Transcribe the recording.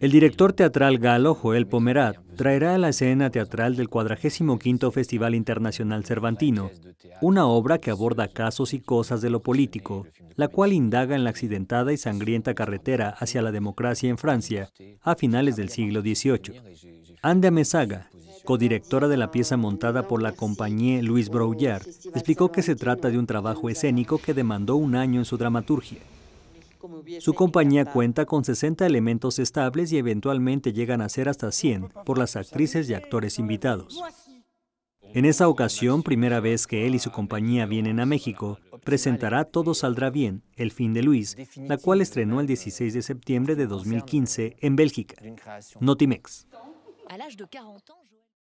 El director teatral galo Joel Pomerat traerá a la escena teatral del 45 Festival Internacional Cervantino una obra que aborda casos y cosas de lo político, la cual indaga en la accidentada y sangrienta carretera hacia la democracia en Francia a finales del siglo XVIII. Ande Mesaga, codirectora de la pieza montada por la compañía Louis Brouillard, explicó que se trata de un trabajo escénico que demandó un año en su dramaturgia. Su compañía cuenta con 60 elementos estables y eventualmente llegan a ser hasta 100 por las actrices y actores invitados. En esa ocasión, primera vez que él y su compañía vienen a México, presentará Todo saldrá bien, El fin de Luis, la cual estrenó el 16 de septiembre de 2015 en Bélgica. Notimex.